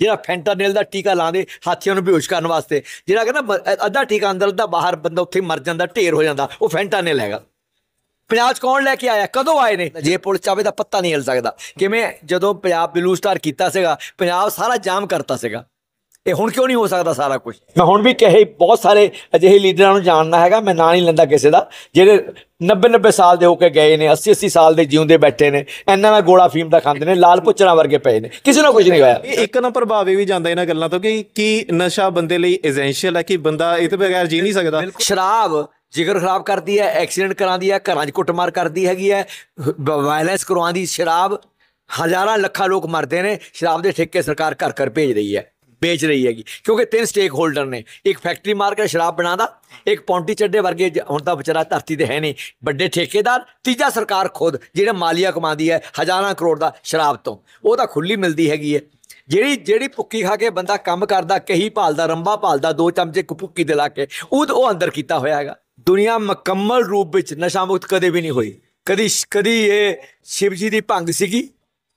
ਜਿਹੜਾ ਫੈਂਟਾਨਿਲ ਦਾ ਟੀਕਾ ਲਾਉਂਦੇ ਹਾਥੀਆਂ ਨੂੰ ਬੇਹੋਸ਼ ਕਰਨ ਵਾਸਤੇ ਜਿਹੜਾ ਕਹਿੰਦਾ ਅੱਧਾ ਟੀਕਾ ਅੰਦਰ ਦਾ ਬਾਹਰ ਬੰਦਾ ਉੱਥੇ ਮਰ ਜਾਂਦਾ ਢੇਰ ਹੋ ਜਾਂਦਾ ਉਹ ਫੈਂਟਾਨਿਲ ਹੈਗਾ ਪੰਜਾਬ ਕੌਣ ਲੈ ਕੇ ਆਇਆ ਕਦੋਂ ਆਏ ਨੇ ਜੇ ਪੁਲਿਸ ਚਾਵੇ ਤਾਂ ਪਤਾ ਨਹੀਂ ਹਿਲ ਸਕਦਾ ਕਿਵੇਂ ਜਦੋਂ ਪੰਜਾਬ ਬਲੂ ਸਟਾਰ ਕੀਤਾ ਸੀਗਾ ਪੰਜਾਬ ਸਾਰਾ ਜਾਮ ਕਰਤਾ ਸੀਗਾ ਇਹ ਹੁਣ ਕਿਉਂ ਨਹੀਂ ਹੋ ਸਕਦਾ ਸਾਰਾ ਕੁਝ ਮੈਂ ਹੁਣ ਵੀ ਕਹੇ ਬਹੁਤ ਸਾਰੇ ਅਜਿਹੇ ਲੀਡਰਾਂ ਨੂੰ ਜਾਣਦਾ ਹੈਗਾ ਮੈਂ ਨਾਂ ਨਹੀਂ ਲੈਂਦਾ ਕਿਸੇ ਦਾ ਜਿਹੜੇ 90 90 ਸਾਲ ਦੇ ਹੋ ਕੇ ਗਏ ਨੇ 80 80 ਸਾਲ ਦੇ ਜਿਉਂਦੇ ਬੈਠੇ ਨੇ ਇੰਨਾ ਨਾ ਗੋਲਾ ਫੀਮ ਦਾ ਖਾਂਦੇ ਨੇ ਲਾਲ ਪੁੱਛਣਾ ਵਰਗੇ ਪਏ ਨੇ ਕਿਸੇ ਨੂੰ ਕੁਝ ਨਹੀਂ ਹੋਇਆ ਇੱਕ ਨਾ ਪ੍ਰਭਾਵੇ ਵੀ ਜਾਂਦਾ ਇਹਨਾਂ ਗੱਲਾਂ ਤੋਂ ਕਿ ਕੀ ਨਸ਼ਾ ਬੰਦੇ ਲਈ ਐਸੈਂਸ਼ੀਅਲ ਹੈ ਕਿ ਬੰਦਾ ਇਹ ਤੋਂ ਬਗੈਰ ਜੀ ਨਹੀਂ ਸਕਦਾ ਸ਼ਰਾਬ ਜਿਗਰ ਖਰਾਬ ਕਰਦੀ ਹੈ ਐਕਸੀਡੈਂਟ ਕਰਾਉਂਦੀ ਹੈ ਘਰਾਂ 'ਚ ਕੁੱਟਮਾਰ ਕਰਦੀ ਹੈਗੀ ਹੈ ਵਾਇਲੈਂਸ ਕਰਵਾਉਂਦੀ ਸ਼ਰਾਬ ਹਜ਼ਾਰਾਂ ਲੱਖਾਂ ਲੋਕ ਮਰਦੇ ਨੇ ਸ਼ਰਾਬ ਦੇ ਠੇਕੇ ਸਰਕਾਰ ਘਰ ਘਰ ਭੇਜ ਰਹੀ ਹੈ ਵੇਚ ਰਹੀ ਹੈਗੀ ਕਿਉਂਕਿ ਤਿੰਨ ਸਟੇਕ ਹੋਲਡਰ ਨੇ ਇੱਕ ਫੈਕਟਰੀ ਮਾਰਕਰ ਸ਼ਰਾਬ ਬਣਾਦਾ ਇੱਕ ਪੌਂਟੀ ਚੱਡੇ ਵਰਗੇ ਹੁਣ ਤਾਂ ਵਿਚਾਰਾ ਧਰਤੀ ਤੇ ਹੈ ਨਹੀਂ ਵੱਡੇ ਠੇਕੇਦਾਰ ਤੀਜਾ ਸਰਕਾਰ ਖੁਦ ਜਿਹੜੇ ਮਾਲੀਆ ਕਮਾਉਂਦੀ ਹੈ ਹਜ਼ਾਰਾਂ ਕਰੋੜ ਦਾ ਸ਼ਰਾਬ ਤੋਂ ਉਹ ਤਾਂ ਖੁੱਲੀ ਮਿਲਦੀ ਹੈਗੀ ਹੈ ਜਿਹੜੀ ਜਿਹੜੀ ਭੁੱਕੀ ਖਾ ਕੇ ਬੰਦਾ ਕੰਮ ਕਰਦਾ ਕਹੀ ਭਾਲਦਾ ਰੰਬਾ ਭਾਲਦਾ ਦੋ ਚਮਚੇ ਭੁੱਕੀ ਦੇ ਲਾ ਕੇ ਉਹ ਉਹ ਅੰਦਰ ਕੀਤਾ ਹੋਇਆ ਹੈਗਾ ਦੁਨੀਆ ਮੁਕੰਮਲ ਰੂਪ ਵਿੱਚ ਨਸ਼ਾ ਮੁਕਤ ਕਦੇ ਵੀ ਨਹੀਂ ਹੋਈ ਕਦੀ ਕਦੀ ਇਹ ਸ਼ਿਵਜੀ ਦੀ ਭੰਗ ਸੀਗੀ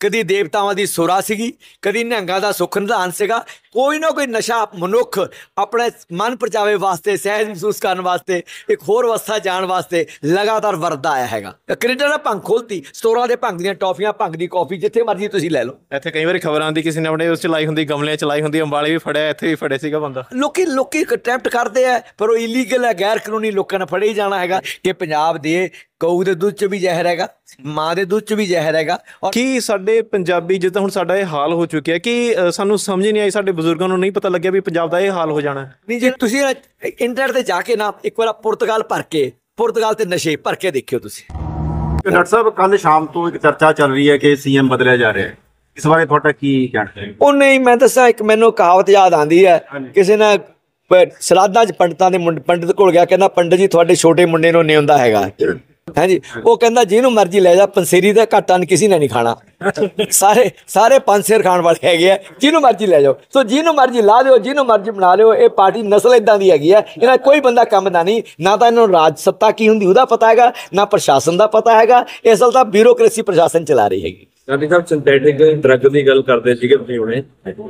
ਕਦੀ ਦੇਵਤਾਵਾਂ ਦੀ ਸੁਰਾ ਸੀਗੀ ਕਦੀ ਨਿਹੰਗਾਂ ਦਾ ਸੁਖ ਨਿਧਾਨ ਸੀਗਾ ਕੋਈ ਨਾ ਕੋਈ ਨਸ਼ਾ ਮਨੁੱਖ ਆਪਣੇ ਮਨ ਪਰਚਾਵੇ ਵਾਸਤੇ ਸਹਿਜ ਮਹਿਸੂਸ ਕਰਨ ਵਾਸਤੇ ਇੱਕ ਹੋਰ ਅਵਸਥਾ ਜਾਣ ਵਾਸਤੇ ਲਗਾਤਾਰ ਵਰਦਾ ਆਇਆ ਹੈਗਾ ਕੈਨੇਡਾ ਦਾ ਭੰਗ ਖੋਲਤੀ ਸਟੋਰਾਂ ਦੇ ਭੰਗ ਦੀਆਂ ਟੌਫੀਆਂ ਭੰਗ ਦੀ ਕਾਫੀ ਜਿੱਥੇ ਮਰਜ਼ੀ ਤੁਸੀਂ ਲੈ ਲਓ ਇੱਥੇ ਕਈ ਵਾਰੀ ਖਬਰ ਆਉਂਦੀ ਕਿਸੇ ਨੇ ਆਪਣੇ ਉਸ ਚ ਲਾਈ ਹੁੰਦੀ ਗਮਲਿਆਂ ਚ ਲਾਈ ਹੁੰਦੀ ਅੰਬਾਲੇ ਵੀ ਫੜਿਆ ਇੱਥੇ ਵੀ ਫੜਿਆ ਸੀਗਾ ਬੰਦਾ ਲੋਕੀ ਲੋਕੀ ਅਟੈਂਪਟ ਕਰਦੇ ਆ ਪਰ ਉਹ ਇਲੀਗਲ ਹੈ ਗੈਰ ਕਾਨੂੰਨੀ ਲੋਕਾਂ ਨੇ ਫੜੇ ਜਾਣਾ ਹੈਗਾ ਕਿ ਪੰਜਾਬ ਦੇ ਗਊ ਦੇ ਦੁੱਧ 'ਚ ਵੀ ਜ਼ਹਿਰ ਹੈਗਾ ਮਾਂ ਦੇ ਦੁੱਧ 'ਚ ਵੀ ਜ਼ਹਿਰ ਹੈਗਾ ਔਰ ਕੀ ਸਾਡੇ ਪੰਜਾਬੀ ਜਿੱਦਾਂ ਹੁਣ ਸਾਡਾ ਇਹ ਹਾਲ ਹੋ ਚੁੱਕਿਆ ਕਿ ਸਾਨੂੰ ਸਮਝ ਨਹੀਂ ਆਈ ਸਾਡੇ ਬਜ਼ੁਰਗਾਂ ਨੂੰ ਨਹੀਂ ਪਤਾ ਲੱਗਿਆ ਵੀ ਪੰਜਾਬ ਦਾ ਇਹ ਹਾਲ ਹੋ ਜਾਣਾ ਨਹੀਂ ਜੇ ਤੁਸੀਂ ਇੰਟਰਨੈਟ ਤੇ ਜਾ ਕੇ ਨਾ ਇੱਕ ਵਾਰ ਪੁਰਤਗਾਲ ਭਰ ਕੇ ਪੁਰਤਗਾਲ ਤੇ ਨਸ਼ੇ ਭਰ ਕੇ ਦੇਖਿਓ ਤੁਸੀਂ ਡਾਕਟਰ ਸਾਹਿਬ ਕੱਲ ਸ਼ਾਮ ਤੋਂ ਇੱਕ ਚਰਚਾ ਚੱਲ ਰਹੀ ਹੈ ਕਿ ਸੀਐਮ ਬਦਲਿਆ ਜਾ ਰਿਹਾ ਹੈ ਇਸ ਬਾਰੇ ਤੁਹਾਡਾ ਕੀ ਕਹਿਣਾ ਹੈ ਉਹ ਨਹੀਂ ਮੈਂ ਦੱਸਾਂ ਇੱਕ ਮੈਨੂੰ ਕਹਾਵਤ ਯਾਦ ਆਂਦੀ ਹੈ ਕਿਸੇ ਨਾ ਸਲਾਦਾਂ 'ਚ ਪੰਡਤਾਂ ਦੇ ਮੁੰਡ- ਪੰਡਤ ਕੋਲ ਗਿਆ ਕਹਿੰਦਾ ਪੰਡਤ ਜੀ ਤੁਹਾਡੇ ਛੋਟੇ ਮੁੰਡੇ ਨੂੰ ਨਹੀਂ ਹੁੰਦਾ ਹੈਗਾ ਹਾਂਜੀ ਉਹ ਕਹਿੰਦਾ ਜਿਹਨੂੰ ਮਰਜ਼ੀ ਲੈ ਜਾ ਪੰਸੇਰੀ ਦਾ ਘਾਟਾ ਕਿਸੇ ਨੇ ਨਹੀਂ ਖਾਣਾ ਸਾਰੇ ਸਾਰੇ ਪੰਸੇਰ ਖਾਣ ਵਾਲੇ ਹੈਗੇ ਆ ਜਿਹਨੂੰ ਮਰਜ਼ੀ ਲੈ ਜਾਓ ਸੋ ਜਿਹਨੂੰ ਮਰਜ਼ੀ ਲਾ ਦਿਓ ਜਿਹਨੂੰ ਮਰਜ਼ੀ ਬਣਾ ਲਿਓ ਇਹ ਪਾਰਟੀ ਨਸਲ ਇਦਾਂ ਦੀ ਹੈਗੀ ਆ ਇਹਨਾਂ ਕੋਈ ਬੰਦਾ ਕੰਮ ਦਾ ਨਹੀਂ ਨਾ ਤਾਂ ਇਹਨਾਂ ਨੂੰ ਰਾਜ ਸੱਤਾ ਕੀ ਹੁੰਦੀ ਉਹਦਾ ਪਤਾ ਹੈਗਾ ਨਾ ਪ੍ਰਸ਼ਾਸਨ ਦਾ ਪਤਾ ਹੈਗਾ ਇਸ ਅਸਲ ਤਾਂ ਬਿਊਰੋਕ੍ਰੇਸੀ ਪ੍ਰਸ਼ਾਸਨ ਚਲਾ ਰਹੀ ਹੈਗੀ ਸਾਡੀ ਸਾਹਿਬ ਸਿੰਥੈਟਿਕ ਡਰੱਗ ਦੀ ਗੱਲ ਕਰਦੇ ਸੀਗੇ ਤੁਸੀਂ ਹੁਣੇ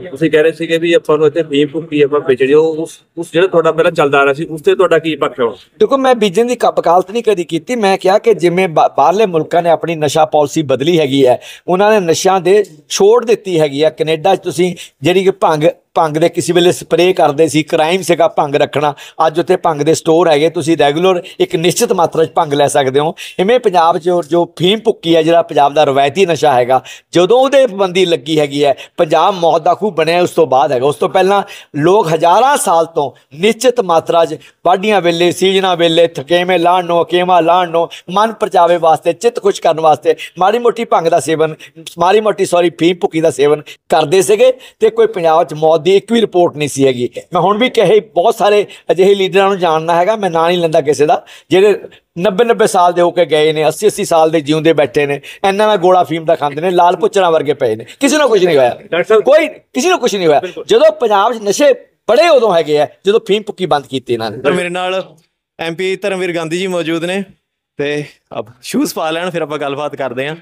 ਤੁਸੀਂ ਕਹਿ ਰਹੇ ਸੀਗੇ ਵੀ ਆਪਾਂ ਨੂੰ ਇੱਥੇ ਬੀਪ ਭੁੱਕੀ ਆਪਾਂ ਵੇਚਣੀ ਉਸ ਉਸ ਜਿਹੜਾ ਤੁਹਾਡਾ ਪਹਿਲਾਂ ਚੱਲਦਾ ਆ ਰਿਹਾ ਸੀ ਉਸ ਤੇ ਤੁਹਾਡਾ ਕੀ ਪੱਖ ਹੈ ਦੇਖੋ ਮੈਂ ਬੀਜਣ ਦੀ ਕਪਕਾਲਤ ਨਹੀਂ ਕਦੀ ਕੀਤੀ ਮੈਂ ਕਿਹਾ ਕਿ ਜਿਵੇਂ ਬਾਹਰਲੇ ਮੁਲਕਾਂ ਨੇ ਆਪਣੀ ਨਸ਼ਾ ਪਾਲਿਸੀ ਬਦਲੀ ਹੈਗੀ ਹੈ ਉਹਨਾਂ ਨੇ ਨਸ਼ਿਆਂ ਦੇ ਛੋੜ ਦਿੱਤੀ ਹੈਗੀ ਹੈ ਕੈਨੇਡਾ 'ਚ ਤੁਸੀਂ ਜਿਹੜੀ ਕਿ ਭੰਗ ਭੰਗ ਦੇ ਕਿਸੇ ਵੇਲੇ ਸਪਰੇਅ ਕਰਦੇ ਸੀ ਕ੍ਰਾਈਮ ਸੀਗਾ ਭੰਗ ਰੱਖਣਾ ਅੱਜ ਉੱਥੇ ਭੰਗ ਦੇ ਸਟੋਰ ਹੈਗੇ ਤੁਸੀਂ ਰੈਗੂਲਰ ਇੱਕ ਨਿਸ਼ਚਿਤ ਮਾਤਰਾ 'ਚ ਭੰਗ ਲੈ ਸਕਦੇ ਹੋ ਇਵੇਂ ਪੰਜਾਬ 'ਚ ਜੋ ਫੀਮ ਪੁੱਕੀ ਹੈ ਜਿਹੜਾ ਪੰਜਾਬ ਦਾ ਰਵਾਇਤੀ ਨਸ਼ਾ ਹੈਗਾ ਜਦੋਂ ਉਹਦੇ ਪਾਬੰਦੀ ਲੱਗੀ ਹੈਗੀ ਹੈ ਪੰਜਾਬ ਮੌਤ ਦਾ ਖੂਹ ਬਣਿਆ ਉਸ ਤੋਂ ਬਾਅਦ ਹੈਗਾ ਉਸ ਤੋਂ ਪਹਿਲਾਂ ਲੋਕ ਹਜ਼ਾਰਾਂ ਸਾਲ ਤੋਂ ਨਿਸ਼ਚਿਤ ਮਾਤਰਾ 'ਚ ਬਾਡੀਆਂ ਵੇਲੇ ਸੀਜਨਾਂ ਵੇਲੇ ਥਕੇਵੇਂ ਲਾਣ ਨੂੰ ਅਕੇਵਾ ਲਾਣ ਨੂੰ ਮਨ ਪਰਚਾਵੇ ਵਾਸਤੇ ਚਿੱਤ ਖੁਸ਼ ਕਰਨ ਵਾਸਤੇ ਮਾੜੀ ਮੋਟੀ ਭੰਗ ਦਾ ਸੇਵਨ ਮਾੜੀ ਮੋਟੀ ਸੌਰੀ ਫੀਮ ਪੁੱਕੀ ਦਾ ਸੇਵਨ ਕਰਦੇ ਸੀਗੇ ਤੇ ਕੋਈ ਪੰਜਾਬ 'ਚ ਮੌਤ ਮੌਤ ਦੀ ਇੱਕ ਵੀ ਰਿਪੋਰਟ ਨਹੀਂ ਸੀ ਹੈਗੀ ਮੈਂ ਹੁਣ ਵੀ ਕਹੇ ਬਹੁਤ ਸਾਰੇ ਅਜਿਹੇ ਲੀਡਰਾਂ ਨੂੰ ਜਾਣਨਾ ਹੈਗਾ ਮੈਂ ਨਾਂ ਨਹੀਂ ਲੈਂਦਾ ਕਿਸੇ ਦਾ ਜਿਹੜੇ 90 90 ਸਾਲ ਦੇ ਹੋ ਕੇ ਗਏ ਨੇ 80 80 ਸਾਲ ਦੇ ਜਿਉਂਦੇ ਬੈਠੇ ਨੇ ਇੰਨਾ ਨਾਲ ਗੋਲਾ ਫੀਮ ਦਾ ਖਾਂਦੇ ਨੇ ਲਾਲ ਪੁੱਛਣਾ ਵਰਗੇ ਪਏ ਨੇ ਕਿਸੇ ਨੂੰ ਕੁਝ ਨਹੀਂ ਹੋਇਆ ਕੋਈ ਕਿਸੇ ਨੂੰ ਕੁਝ ਨਹੀਂ ਹੋਇਆ ਜਦੋਂ ਪੰਜਾਬ 'ਚ ਨਸ਼ੇ ਬੜੇ ਉਦੋਂ ਹੈਗੇ ਆ ਜਦੋਂ ਫੀਮ ਪੁੱਕੀ ਬੰਦ ਕੀਤੀ ਇਹਨਾਂ ਨੇ ਮੇਰੇ ਨਾਲ ਐਮਪੀ ਧਰਮਵੀਰ ਗਾਂਧੀ ਜੀ ਮੌਜੂਦ ਨੇ ਤੇ ਅਬ ਸ਼ੂਜ਼ ਪਾ ਲੈਣ ਫਿਰ ਆਪਾਂ ਗੱਲਬਾਤ ਕਰਦੇ ਆਂ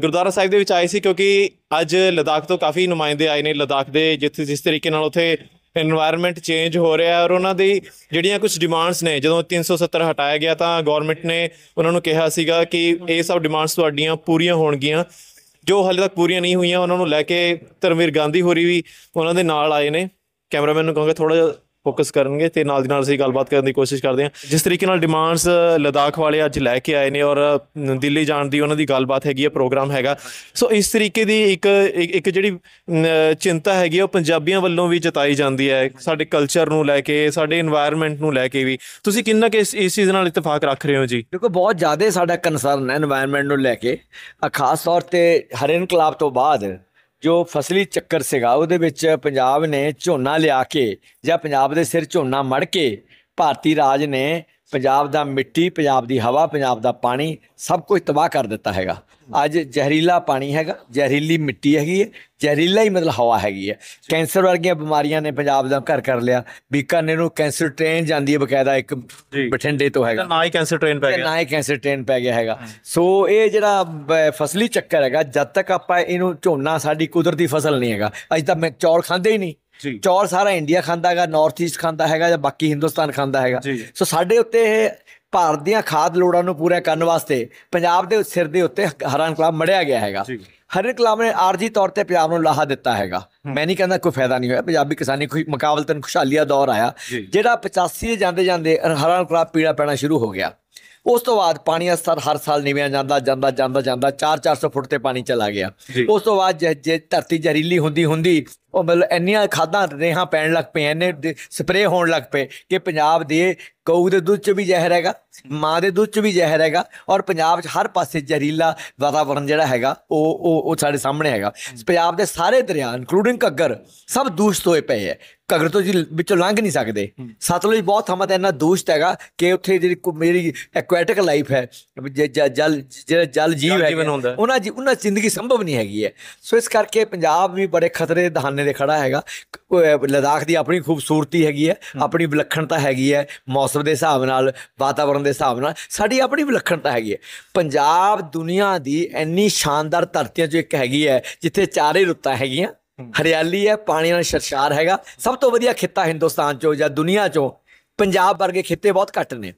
ਗੁਰਦੁਆਰਾ ਸਾਹਿਬ ਦੇ ਵਿੱਚ ਆਏ ਸੀ ਕਿਉਂਕਿ ਅੱਜ ਲਦਾਖ ਤੋਂ ਕਾਫੀ ਨੁਮਾਇੰਦੇ ਆਏ ਨੇ ਲਦਾਖ ਦੇ ਜਿੱਥੇ ਜਿਸ ਤਰੀਕੇ ਨਾਲ ਉਥੇ এনवायरमेंट ਚੇਂਜ ਹੋ ਰਿਹਾ ਹੈ ਔਰ ਉਹਨਾਂ ਦੀ ਜਿਹੜੀਆਂ ਕੁਝ ਡਿਮਾਂਡਸ ਨੇ ਜਦੋਂ 370 ਹਟਾਇਆ ਗਿਆ ਤਾਂ ਗਵਰਨਮੈਂਟ ਨੇ ਉਹਨਾਂ ਨੂੰ ਕਿਹਾ ਸੀਗਾ ਕਿ ਇਹ ਸਭ ਡਿਮਾਂਡਸ ਤੁਹਾਡੀਆਂ ਪੂਰੀਆਂ ਹੋਣਗੀਆਂ ਜੋ ਹਾਲੇ ਤੱਕ ਪੂਰੀਆਂ ਨਹੀਂ ਹੋਈਆਂ ਉਹਨਾਂ ਨੂੰ ਲੈ ਕੇ ਧਰਮਵੀਰ ਗਾਂਧੀ ਹੋਰੀ ਵੀ ਉਹਨਾਂ ਦੇ ਨਾਲ ਆਏ ਨੇ ਕੈਮਰਾਮੈਨ ਨੂੰ ਕਹਾਂਗੇ ਥੋੜਾ ਜਿਹਾ ਫੋਕਸ ਕਰਨਗੇ ਤੇ ਨਾਲ ਦੀ ਨਾਲ ਅਸੀਂ ਗੱਲਬਾਤ ਕਰਨ ਦੀ ਕੋਸ਼ਿਸ਼ ਕਰਦੇ ਹਾਂ ਜਿਸ ਤਰੀਕੇ ਨਾਲ ਡਿਮਾਂਡਸ ਲਦਾਖ ਵਾਲੇ ਅੱਜ ਲੈ ਕੇ ਆਏ ਨੇ ਔਰ ਦਿੱਲੀ ਜਾਣ ਦੀ ਉਹਨਾਂ ਦੀ ਗੱਲਬਾਤ ਹੈਗੀ ਹੈ ਪ੍ਰੋਗਰਾਮ ਹੈਗਾ ਸੋ ਇਸ ਤਰੀਕੇ ਦੀ ਇੱਕ ਇੱਕ ਜਿਹੜੀ ਚਿੰਤਾ ਹੈਗੀ ਉਹ ਪੰਜਾਬੀਆਂ ਵੱਲੋਂ ਵੀ ਜਤਾਈ ਜਾਂਦੀ ਹੈ ਸਾਡੇ ਕਲਚਰ ਨੂੰ ਲੈ ਕੇ ਸਾਡੇ এনवायरमेंट ਨੂੰ ਲੈ ਕੇ ਵੀ ਤੁਸੀਂ ਕਿੰਨਾ ਕਿ ਇਸ ਚੀਜ਼ ਨਾਲ ਇਤਫਾਕ ਰੱਖ ਰਹੇ ਹੋ ਜੀ ਦੇਖੋ ਬਹੁਤ ਜ਼ਿਆਦਾ ਸਾਡਾ ਕਨਸਰਨ ਹੈ এনवायरमेंट ਨੂੰ ਲੈ ਕੇ ਖਾਸ ਤੌਰ ਤੇ ਹਰ ਕਲਾਬ ਤੋਂ ਬਾਅਦ ਜੋ ਫਸਲੀ ਚੱਕਰ ਸੀਗਾ ਉਹਦੇ ਵਿੱਚ ਪੰਜਾਬ ਨੇ ਝੋਨਾ ਲਿਆ ਕੇ ਜਾਂ ਪੰਜਾਬ ਦੇ ਸਿਰ ਝੋਨਾ ਮੜ ਕੇ ਭਾਰਤੀ ਰਾਜ ਨੇ ਪੰਜਾਬ ਦਾ ਮਿੱਟੀ ਪੰਜਾਬ ਦੀ ਹਵਾ ਪੰਜਾਬ ਦਾ ਪਾਣੀ ਸਭ ਕੁਝ ਤਬਾਹ ਕਰ ਦਿੱਤਾ ਹੈਗਾ ਅੱਜ ਜ਼ਹਿਰੀਲਾ ਪਾਣੀ ਹੈਗਾ ਜ਼ਹਿਰੀਲੀ ਮਿੱਟੀ ਹੈਗੀ ਹੈ ਜ਼ਹਿਰੀਲਾ ਹੀ ਮਤਲਬ ਹਵਾ ਹੈਗੀ ਹੈ ਕੈਂਸਰ ਵਰਗੀਆਂ ਬਿਮਾਰੀਆਂ ਨੇ ਪੰਜਾਬ ਦਾ ਘਰ ਕਰ ਲਿਆ ਬੀਕਾਨੇਰ ਨੂੰ ਕੈਂਸਰ ਟ੍ਰੇਨ ਜਾਂਦੀ ਹੈ ਬਕਾਇਦਾ ਇੱਕ ਬਠਿੰਡੇ ਤੋਂ ਹੈਗਾ ਨਾ ਹੀ ਕੈਂਸਰ ਟ੍ਰੇਨ ਪੈ ਗਿਆ ਨਾ ਹੀ ਕੈਂਸਰ ਟ੍ਰੇਨ ਪੈ ਗਿਆ ਹੈਗਾ ਸੋ ਇਹ ਜਿਹੜਾ ਫਸਲੀ ਚੱਕਰ ਹੈਗਾ ਜਦ ਤੱਕ ਆਪਾਂ ਇਹਨੂੰ ਝੋਨਾ ਸਾਡੀ ਕੁਦਰਤੀ ਫਸਲ ਨਹੀਂ ਹੈਗਾ ਅੱਜ ਤਾਂ ਮੈਂ ਚੌਲ ਖਾਂਦੇ ਹੀ ਨਹੀਂ ਚੌਰ ਸਾਰਾ ਇੰਡੀਆ ਖਾਂਦਾ ਹੈਗਾ ਨਾਰਥ ਈਸਟ ਖਾਂਦਾ ਹੈਗਾ ਜਾਂ ਬਾਕੀ ਹਿੰਦੁਸਤਾਨ ਖਾਂਦਾ ਹੈਗਾ ਸੋ ਸਾਡੇ ਉੱਤੇ ਇਹ ਭਾਰਤ ਦੀਆਂ ਖਾਦ ਲੋੜਾਂ ਨੂੰ ਪੂਰਾ ਕਰਨ ਵਾਸਤੇ ਪੰਜਾਬ ਦੇ ਸਿਰ ਦੇ ਉੱਤੇ ਹਰਾ ਇਨਕਲਾਬ ਮੜਿਆ ਗਿਆ ਹੈਗਾ ਹਰ ਇਨਕਲਾਬ ਨੇ ਆਰਜੀ ਤੌਰ ਤੇ ਪੰਜਾਬ ਨੂੰ ਲਾਹਾ ਦਿੱਤਾ ਹੈਗਾ ਮੈਂ ਨਹੀਂ ਕਹਿੰਦਾ ਕੋਈ ਫਾਇਦਾ ਨਹੀਂ ਹੋਇਆ ਪੰਜਾਬੀ ਕਿਸਾਨੀ ਕੋਈ ਮੁਕਾਬਲਤਨ ਖੁਸ਼ਹਾਲੀਆ ਦੌਰ ਆਇਆ ਜਿਹੜਾ 85 ਦੇ ਜਾਂਦੇ ਜਾਂਦੇ ਹਰਾ ਇਨਕਲਾਬ ਪੀੜਾ ਪੈਣਾ ਸ਼ੁਰੂ ਹੋ ਗਿਆ ਉਸ ਤੋਂ ਬਾਅਦ ਪਾਣੀ ਦਾ ਸਤਰ ਹਰ ਸਾਲ ਨਿਵਿਆ ਜਾਂਦਾ ਜਾਂਦਾ ਜਾਂਦਾ ਜਾਂਦਾ 4-400 ਫੁੱਟ ਤੇ ਪਾਣੀ ਚਲਾ ਗਿਆ ਉਸ ਤੋਂ ਬਾਅਦ ਜੇ ਧਰਤੀ ਜ਼ਹਿਰੀਲੀ ਹੁੰਦੀ ਹੁੰਦੀ ਉਹ ਮਤਲਬ ਇੰਨੀਆਂ ਖਾਦਾਂ ਰੇਹਾਂ ਪੈਣ ਲੱਗ ਪਏ ਨੇ ਸਪਰੇ ਹੋਣ ਲੱਗ ਪਏ ਕਿ ਪੰਜਾਬ ਦੇ ਗਊ ਦੇ ਦੁੱਧ 'ਚ ਵੀ ਜ਼ਹਿਰ ਹੈਗਾ ਮਾਂ ਦੇ ਦੁੱਧ 'ਚ ਵੀ ਜ਼ਹਿਰ ਹੈਗਾ ਔਰ ਪੰਜਾਬ 'ਚ ਹਰ ਪਾਸੇ ਜ਼ਹਿਰੀਲਾ ਵਾਤਾਵਰਣ ਜਿਹੜਾ ਹੈਗਾ ਉਹ ਉਹ ਸਾਡੇ ਸਾਹਮਣੇ ਹੈਗਾ ਪੰਜਾਬ ਦੇ ਸਾਰੇ ਦਰਿਆ ਇਨਕਲੂਡਿੰਗ ਘੱਗਰ ਸਭ ਦੂਸ਼ਿਤ ਹੋਏ ਪਏ ਹੈ ਘਗਰ ਤੋਂ ਜੀ ਵਿੱਚੋਂ ਲੰਘ ਨਹੀਂ ਸਕਦੇ ਸਤਲੁਜ ਬਹੁਤ ਥਾਂ ਤੇ ਇੰਨਾ ਦੂਸ਼ਤ ਹੈਗਾ ਕਿ ਉੱਥੇ ਜਿਹੜੀ ਮੇਰੀ ਐਕੁਆਟਿਕ ਲਾਈਫ ਹੈ ਜਲ ਜਿਹੜਾ ਜਲ ਜੀਵ ਹੈ ਉਹਨਾਂ ਉਹਨਾਂ ਜ਼ਿੰਦਗੀ ਸੰਭਵ ਨਹੀਂ ਹੈਗੀ ਹੈ ਸੋ ਇਸ ਕਰਕੇ ਪੰਜਾਬ ਵੀ ਬੜੇ ਖਤਰੇ ਦੇ ਦਹਾਨੇ ਦੇ ਖੜਾ ਹੈਗਾ ਲਦਾਖ ਦੀ ਆਪਣੀ ਖੂਬਸੂਰਤੀ ਹੈਗੀ ਹੈ ਆਪਣੀ ਵਿਲੱਖਣਤਾ ਹੈਗੀ ਹੈ ਮੌਸਮ ਦੇ ਹਿਸਾਬ ਨਾਲ ਵਾਤਾਵਰਣ ਦੇ ਹਿਸਾਬ ਨਾਲ ਸਾਡੀ ਆਪਣੀ ਵਿਲੱਖਣਤਾ ਹੈਗੀ ਹੈ ਪੰਜਾਬ ਦੁਨੀਆ ਦੀ ਇੰਨੀ ਸ਼ਾਨਦਾਰ ਧਰਤੀਆਂ ਚੋਂ ਇੱਕ ਹੈਗੀ ਹੈ ਜਿੱਥੇ ਚਾਰੇ ਰੁੱਤਾਂ ਹੈਗੀਆਂ ਹਰਿਆਲੀ ਹੈ ਪਾਣੀ ਨਾਲ ਸਰਸ਼ਾਰ ਹੈਗਾ ਸਭ ਤੋਂ ਵਧੀਆ ਖਿੱਤਾ ਹਿੰਦੁਸਤਾਨ ਚੋਂ ਜਾਂ ਦੁਨੀਆ ਚੋਂ ਪੰਜਾਬ ਵਰਗੇ ਖਿੱਤੇ ਬਹੁਤ ਘੱਟ ਨੇ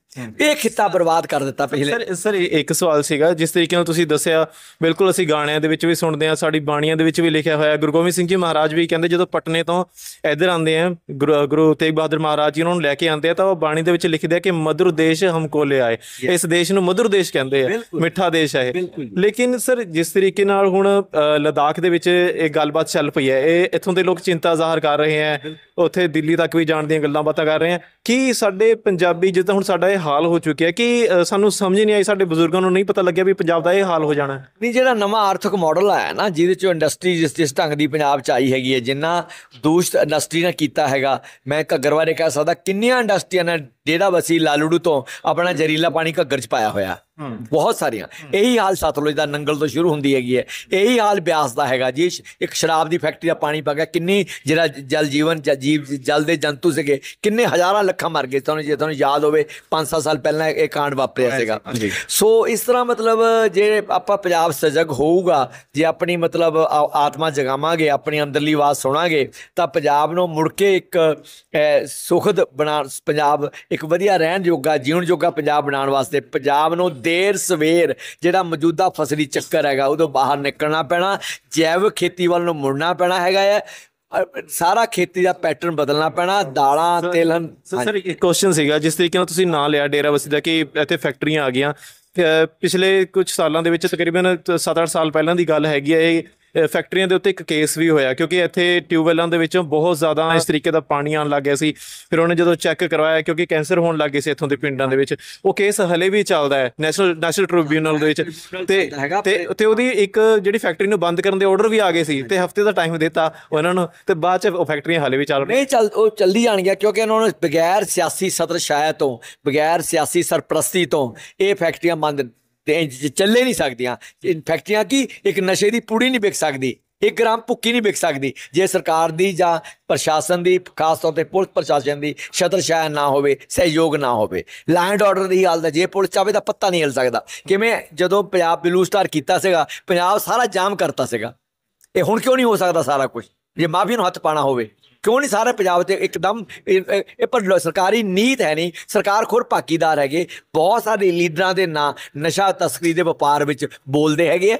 ਇਹ ਖਿੱਤਾ ਬਰਬਾਦ ਕਰ ਦਿੱਤਾ ਪਹਿਲੇ ਸਰ ਸਰ ਇੱਕ ਸਵਾਲ ਸੀਗਾ ਜਿਸ ਤਰੀਕੇ ਨਾਲ ਤੁਸੀਂ ਦੱਸਿਆ ਬਿਲਕੁਲ ਅਸੀਂ ਗਾਣਿਆਂ ਦੇ ਵਿੱਚ ਵੀ ਸੁਣਦੇ ਆ ਸਾਡੀ ਬਾਣੀਆਂ ਦੇ ਵਿੱਚ ਵੀ ਲਿਖਿਆ ਹੋਇਆ ਗੁਰੂ ਗੋਬਿੰਦ ਸਿੰਘ ਜੀ ਮਹਾਰਾਜ ਵੀ ਕਹਿੰਦੇ ਜਦੋਂ ਪਟਨੇ ਤੋਂ ਇੱਧਰ ਆਉਂਦੇ ਆ ਗੁਰੂ ਤੇਗ ਬਹਾਦਰ ਮਹਾਰਾਜ ਜੀ ਉਹਨਾਂ ਨੂੰ ਲੈ ਕੇ ਆਉਂਦੇ ਆ ਤਾਂ ਉਹ ਬਾਣੀ ਦੇ ਵਿੱਚ ਲਿਖਦੇ ਆ ਕਿ ਮਧੁਰ ਦੇਸ਼ ਹਮ ਕੋ ਲੈ ਆਏ ਇਸ ਦੇਸ਼ ਨੂੰ ਮਧੁਰ ਦੇਸ਼ ਕਹਿੰਦੇ ਆ ਮਿੱਠਾ ਦੇਸ਼ ਹੈ ਲੇਕਿਨ ਸਰ ਜਿਸ ਤਰੀਕੇ ਨਾਲ ਹੁਣ ਲਦਾਖ ਦੇ ਵਿੱਚ ਇਹ ਗੱਲਬਾਤ ਚੱਲ ਪਈ ਹੈ ਇਹ ਇੱਥੋਂ ਦੇ ਲੋਕ ਚਿੰਤਾ ਜ਼ਾਹਰ ਕਰ ਰਹੇ ਆ ਉੱਥੇ ਦਿੱਲੀ ਤੱਕ ਵੀ ਜਾਣ ਦੀਆਂ ਗੱਲਾਂ ਬਾਤਾਂ ਕਰ ਰਹੇ ਆ ਕੀ ਸਾਡੇ ਪੰਜਾਬੀ ਜਿੱਦਾਂ ਹੁਣ ਸਾਡਾ ਇਹ ਹਾਲ ਹੋ ਚੁੱਕਿਆ ਕਿ ਸਾਨੂੰ ਸਮਝ ਨਹੀਂ ਆਈ ਸਾਡੇ ਬਜ਼ੁਰਗਾਂ ਨੂੰ ਨਹੀਂ ਪਤਾ ਲੱਗਿਆ ਵੀ ਪੰਜਾਬ ਦਾ ਇਹ ਹਾਲ ਹੋ ਜਾਣਾ ਨਹੀਂ ਜਿਹੜਾ ਨਵਾਂ ਆਰਥਿਕ ਮਾਡਲ ਆਇਆ ਨਾ ਜਿਹਦੇ ਚੋਂ ਇੰਡਸਟਰੀ ਜਿਸ ਜਿਸ ਢੰਗ ਦੀ ਪੰਜਾਬ ਚ ਆਈ ਹੈਗੀ ਹੈ ਜਿੰਨਾ ਦੂਸ਼ਤ ਇੰਡਸਟਰੀ ਨੇ ਕੀਤਾ ਹੈਗਾ ਮੈਂ ਘੱਗਰ ਬਾਰੇ ਕਹਿ ਸਕਦਾ ਕਿੰਨੀਆਂ ਇੰਡਸਟਰੀਆਂ ਨੇ ਜਿਹੜਾ ਵਸੀ ਲਾਲੜੂ ਤੋਂ ਆਪਣਾ ਜ਼ਰੀਲਾ ਪਾਣੀ ਘੱਗਰ ਚ ਪਾਇਆ ਹੋਇਆ ਬਹੁਤ ਸਾਰੀਆਂ ਇਹੀ ਹਾਲ ਸਤਲੁਜ ਦਾ ਨੰਗਲ ਤੋਂ ਸ਼ੁਰੂ ਹੁੰਦੀ ਹੈਗੀ ਹੈ ਇਹੀ ਹਾਲ ਬਿਆਸ ਦਾ ਹੈਗਾ ਜੀ ਇੱਕ ਸ਼ਰਾਬ ਦੀ ਫੈਕਟਰੀ ਦਾ ਪਾਣੀ ਪਾ ਗਿਆ ਕਿੰਨੀ ਜਿਹੜਾ ਜਲ ਜੀਵਨ ਜੀਵ ਜਲ ਦੇ ਜੰਤੂ ਸੀਗੇ ਕਿੰਨੇ ਹਜ਼ਾਰਾਂ ਲੱਖਾਂ ਮਰ ਗਏ ਤੁਹਾਨੂੰ ਜੇ ਤੁਹਾਨੂੰ ਯਾਦ ਹੋਵੇ 5-7 ਸਾਲ ਪਹਿਲਾਂ ਇਹ ਕਾਂਡ ਵਾਪਰਿਆ ਸੀਗਾ ਸੋ ਇਸ ਤਰ੍ਹਾਂ ਮਤਲਬ ਜੇ ਆਪਾਂ ਪੰਜਾਬ ਸਜਗ ਹੋਊਗਾ ਜੇ ਆਪਣੀ ਮਤਲਬ ਆਤਮਾ ਜਗਾਵਾਂਗੇ ਆਪਣੀ ਅੰਦਰਲੀ ਆਵਾਜ਼ ਸੁਣਾਗੇ ਤਾਂ ਪੰਜਾਬ ਨੂੰ ਮੁੜ ਕੇ ਇੱਕ ਸੁਖਦ ਬਣਾ ਪੰਜਾਬ ਇੱਕ ਵਧੀਆ ਰਹਿਣ ਯੋਗਾ ਜੀਉਣ ਯੋਗਾ ਪੰਜਾਬ ਬਣਾਉਣ ਵਾਸਤੇ ਪੰਜਾਬ ਨੂੰ ਦੇਰ ਸਵੇਰ ਜਿਹੜਾ ਮੌਜੂਦਾ ਫਸਲੀ ਚੱਕਰ ਹੈਗਾ ਉਹ ਤੋਂ ਬਾਹਰ ਨਿਕਲਣਾ ਪੈਣਾ ਜੈਵਿਕ ਖੇਤੀ ਵੱਲ ਨੂੰ ਮੁੜਨਾ ਪੈਣਾ ਹੈਗਾ ਹੈ ਸਾਰਾ ਖੇਤੀ ਦਾ ਪੈਟਰਨ ਬਦਲਣਾ ਪੈਣਾ ਦਾਲਾਂ ਤੇਲਨ ਸਰ ਇੱਕ ਕੁਐਸਚਨ ਸੀਗਾ ਜਿਸ ਤਰੀਕੇ ਨਾਲ ਤੁਸੀਂ ਨਾਂ ਲਿਆ ਡੇਰਾ ਵਸੀ ਦਾ ਕਿ ਇੱਥੇ ਫੈਕਟਰੀਆਂ ਆ ਗਈਆਂ ਪਿਛਲੇ ਕੁਝ ਸਾਲਾਂ ਦੇ ਵਿੱਚ ਤਕਰੀਬਨ 7-8 ਸਾਲ ਪਹਿਲਾਂ ਦੀ ਗੱਲ ਹੈਗੀ ਹੈ ਇਹ ਫੈਕਟਰੀਆਂ ਦੇ ਉੱਤੇ ਇੱਕ ਕੇਸ ਵੀ ਹੋਇਆ ਕਿਉਂਕਿ ਇੱਥੇ ਟਿਊਬਵੈਲਾਂ ਦੇ ਵਿੱਚੋਂ ਬਹੁਤ ਜ਼ਿਆਦਾ ਇਸ ਤਰੀਕੇ ਦਾ ਪਾਣੀ ਆਉਣ ਲੱਗ ਗਿਆ ਸੀ ਫਿਰ ਉਹਨੇ ਜਦੋਂ ਚੈੱਕ ਕਰਵਾਇਆ ਕਿਉਂਕਿ ਕੈਂਸਰ ਹੋਣ ਲੱਗ ਗਿਆ ਸੀ ਇੱਥੋਂ ਦੇ ਪਿੰਡਾਂ ਦੇ ਵਿੱਚ ਉਹ ਕੇਸ ਹਲੇ ਵੀ ਚੱਲਦਾ ਹੈ ਨੈਸ਼ਨਲ ਨੈਸ਼ਨਲ ਟ੍ਰਿਬਿਊਨਲ ਦੇ ਵਿੱਚ ਤੇ ਤੇ ਉਹਦੀ ਇੱਕ ਜਿਹੜੀ ਫੈਕਟਰੀ ਨੂੰ ਬੰਦ ਕਰਨ ਦੇ ਆਰਡਰ ਵੀ ਆ ਗਏ ਸੀ ਤੇ ਹਫਤੇ ਦਾ ਟਾਈਮ ਦਿੱਤਾ ਉਹਨਾਂ ਨੂੰ ਤੇ ਬਾਅਦ ਚ ਉਹ ਫੈਕਟਰੀਆਂ ਹਲੇ ਵੀ ਚੱਲ ਰਹੀਆਂ ਨਹੀਂ ਚੱਲ ਉਹ ਚੱਲਦੀ ਜਾਣਗੀਆਂ ਕਿਉਂਕਿ ਉਹਨਾਂ ਨੂੰ ਬਗੈਰ ਸਿਆਸੀ ਸਤਰ ਸ਼ਾਇਤ ਤੋਂ ਬਗੈਰ ਸਿਆਸੀ ਸਰਪ੍ਰਸਤੀ ਤੋਂ ਇਹ ਫੈਕਟਰੀਆਂ ਬੰਦ ਤੇ ਚੱਲੇ ਨਹੀਂ ਸਕਦੀਆਂ ਫੈਕਟਰੀਆਂ ਕੀ ਇੱਕ ਨਸ਼ੇ ਦੀ ਪੂੜੀ ਨਹੀਂ ਵਿਕ ਸਕਦੀ ਇੱਕ ਗ੍ਰਾਮ ਭੁੱਕੀ ਨਹੀਂ ਵਿਕ ਸਕਦੀ ਜੇ ਸਰਕਾਰ ਦੀ ਜਾਂ ਪ੍ਰਸ਼ਾਸਨ ਦੀ ਖਾਸ ਤੌਰ ਤੇ ਪੁਲਿਸ ਪ੍ਰਸ਼ਾਸਨ ਦੀ ਛਤਰਛਾਇਆ ਨਾ ਹੋਵੇ ਸਹਿਯੋਗ ਨਾ ਹੋਵੇ ਲੈਂਡ ਆਰਡਰ ਦੀ ਹਾਲਤ ਜੇ ਪੁਲਿਸ ਚਾਵੇ ਤਾਂ ਪੱਤਾ ਨਹੀਂ ਹਿਲ ਸਕਦਾ ਕਿਵੇਂ ਜਦੋਂ ਪੰਜਾਬ ਬਲੂ ਸਟਾਰ ਕੀਤਾ ਸੀਗਾ ਪੰਜਾਬ ਸਾਰਾ ਜਾਮ ਕਰਤਾ ਸੀਗਾ ਇਹ ਹੁਣ ਕਿਉਂ ਨਹੀਂ ਹੋ ਸਕਦਾ ਸਾਰਾ ਕੁਝ ਜੇ ਮਾਫੀ ਨੂੰ ਹੱਥ ਪਾਣਾ ਹੋਵੇ ਕਿਉਂ ਨਹੀਂ ਸਾਰੇ ਪੰਜਾਬ ਤੇ ਇੱਕਦਮ ਇਹ ਪਰ ਸਰਕਾਰੀ ਨੀਤ ਹੈ ਨਹੀਂ ਸਰਕਾਰ ਖੁਰ ਪਾਕੀਦਾਰ ਹੈਗੇ ਬਹੁਤ ਸਾਰੇ ਲੀਡਰਾਂ ਦੇ ਨਾਂ ਨਸ਼ਾ ਤਸਕਰੀ ਦੇ ਵਪਾਰ ਵਿੱਚ ਬੋਲਦੇ ਹੈਗੇ ਆ